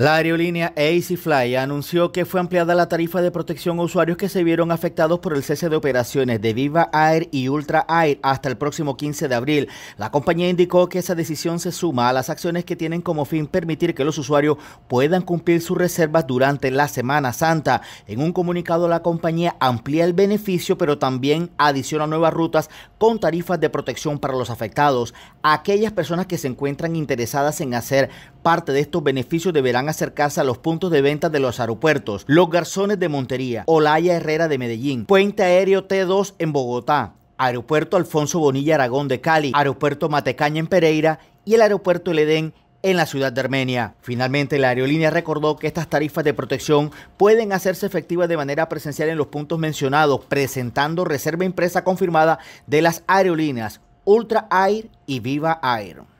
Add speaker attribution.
Speaker 1: La aerolínea Fly anunció que fue ampliada la tarifa de protección a usuarios que se vieron afectados por el cese de operaciones de Viva Air y Ultra Air hasta el próximo 15 de abril. La compañía indicó que esa decisión se suma a las acciones que tienen como fin permitir que los usuarios puedan cumplir sus reservas durante la Semana Santa. En un comunicado la compañía amplía el beneficio pero también adiciona nuevas rutas con tarifas de protección para los afectados. Aquellas personas que se encuentran interesadas en hacer Parte de estos beneficios deberán acercarse a los puntos de venta de los aeropuertos, los garzones de Montería, Olaya Herrera de Medellín, Puente Aéreo T2 en Bogotá, Aeropuerto Alfonso Bonilla Aragón de Cali, Aeropuerto Matecaña en Pereira y el Aeropuerto El Edén en la ciudad de Armenia. Finalmente, la aerolínea recordó que estas tarifas de protección pueden hacerse efectivas de manera presencial en los puntos mencionados, presentando reserva impresa confirmada de las aerolíneas Ultra Air y Viva Air.